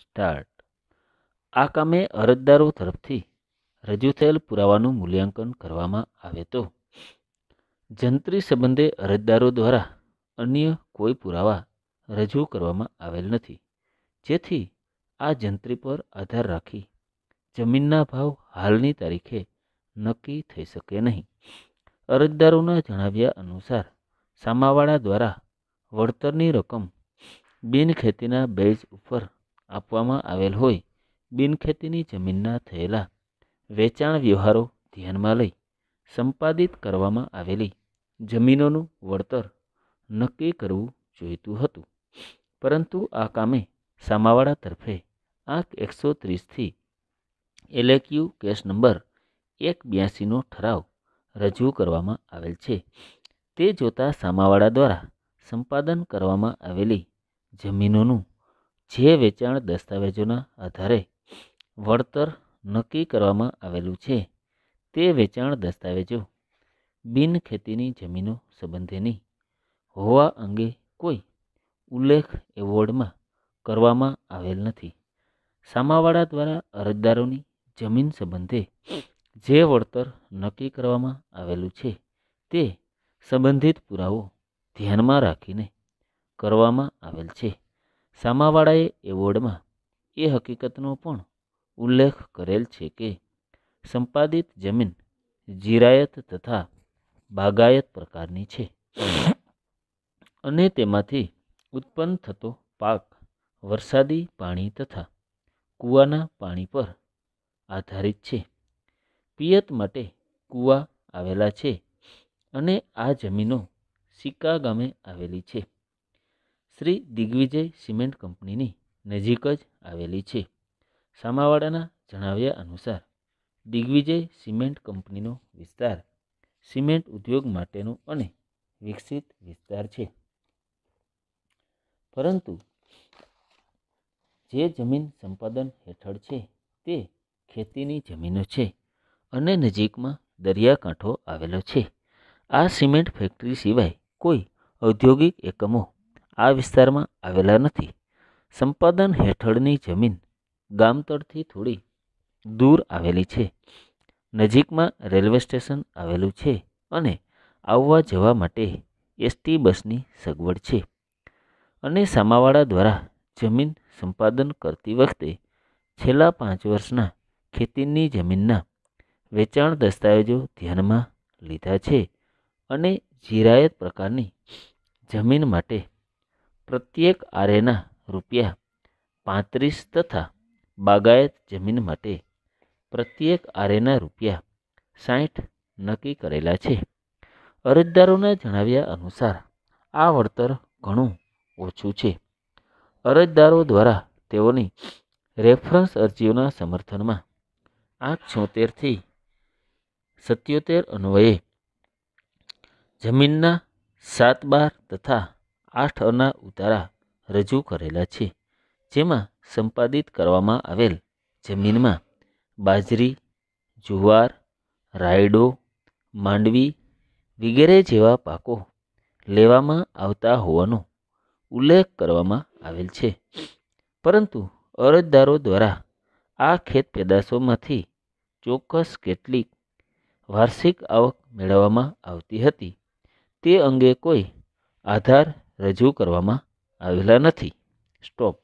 start આ કામે અરજદારો તરફથી રજૂ થયેલ પુરાવાનું મૂલ્યાંકન કરવામાં આવે તો જંત્રી સંબંધે અરજદારો દ્વારા અન્ય કોઈ પુરાવા રજૂ કરવામાં આવેલ નથી જેથી આ જંત્રી પર આધાર રાખી જમીનના ભાવ હાલની તારીખે નક્કી થઈ શકે નહીં અરજદારોના જણાવ્યા અનુસાર સામાવાળા દ્વારા વળતરની રકમ બિનખેતીના બેઝ ઉપર આપવામાં આવેલ હોય બિનખેતીની જમીનના થયેલા વેચાણ વ્યવહારો ધ્યાનમાં લઈ સંપાદિત કરવામાં આવેલી જમીનોનું વળતર નક્કી કરવું જોઈતું હતું પરંતુ આ કામે સામાવાળા તરફે આંક એકસો ત્રીસથી એલએક્યુ કેસ નંબર એક બ્યાસીનો ઠરાવ રજૂ કરવામાં આવેલ છે તે જોતાં સામાવાળા દ્વારા સંપાદન કરવામાં આવેલી જમીનોનું જે વેચાણ દસ્તાવેજોના આધારે વળતર નક્કી કરવામાં આવેલું છે તે વેચાણ દસ્તાવેજો બિનખેતીની જમીનો સંબંધેની હોવા અંગે કોઈ ઉલ્લેખ એવોર્ડમાં કરવામાં આવેલ નથી સામાવાળા દ્વારા અરજદારોની જમીન સંબંધે જે વળતર નક્કી કરવામાં આવેલું છે તે સંબંધિત પુરાવો ધ્યાનમાં રાખીને કરવામાં આવેલ છે સામાવાળાએ એવોર્ડમાં એ હકીકતનો પણ ઉલ્લેખ કરેલ છે કે સંપાદિત જમીન જીરાયત તથા બાગાયત પ્રકારની છે અને તેમાંથી ઉત્પન્ન થતો પાક વરસાદી પાણી તથા કૂવાના પાણી પર આધારિત છે પિયત માટે કૂવા આવેલા છે અને આ જમીનો સિક્કા ગામે આવેલી છે શ્રી દિગ્વિજય સિમેન્ટ કંપનીની નજીક જ આવેલી છે સામાવાડાના જણાવ્યા અનુસાર દિગ્વિજય સિમેન્ટ કંપનીનો વિસ્તાર સિમેન્ટ ઉદ્યોગ માટેનો અને વિકસિત વિસ્તાર છે પરંતુ જે જમીન સંપાદન હેઠળ છે તે ખેતીની જમીનો છે અને નજીકમાં દરિયાકાંઠો આવેલો છે આ સિમેન્ટ ફેક્ટરી સિવાય કોઈ ઔદ્યોગિક એકમો આ વિસ્તારમાં આવેલા નથી સંપાદન હેઠળની જમીન ગામતળથી થોડી દૂર આવેલી છે નજીકમાં રેલવે સ્ટેશન આવેલું છે અને આવવા જવા માટે એસટી બસની સગવડ છે અને સામાવાળા દ્વારા જમીન સંપાદન કરતી વખતે છેલ્લા પાંચ વર્ષના ખેતીની જમીનના વેચાણ દસ્તાવેજો ધ્યાનમાં લીધા છે અને જિરાયત પ્રકારની જમીન માટે પ્રત્યેક આરેના રૂપિયા પાંત્રીસ તથા બાગાયત જમીન માટે પ્રત્યેક આરેના રૂપિયા સાઠ નક્કી કરેલા છે અરજદારોના જણાવ્યા અનુસાર આ વળતર ઘણું ઓછું છે અરજદારો દ્વારા તેઓની રેફરન્સ અરજીઓના સમર્થનમાં આઠ છોતેરથી સત્યોતેર અન્વયે જમીનના સાત બાર તથા આઠ અના ઉતારા રજૂ કરેલા છે જેમાં સંપાદિત કરવામાં આવેલ જમીનમાં બાજરી જુવાર રાયડો માંડવી વગેરે જેવા પાકો લેવામાં આવતા હોવાનો ઉલ્લેખ કરવામાં આવેલ છે પરંતુ અરજદારો દ્વારા આ ખેત પેદાશોમાંથી ચોક્કસ કેટલીક વાર્ષિક આવક મેળવવામાં આવતી હતી તે અંગે કોઈ આધાર રજૂ કરવામાં આવેલા નથી સ્ટોપ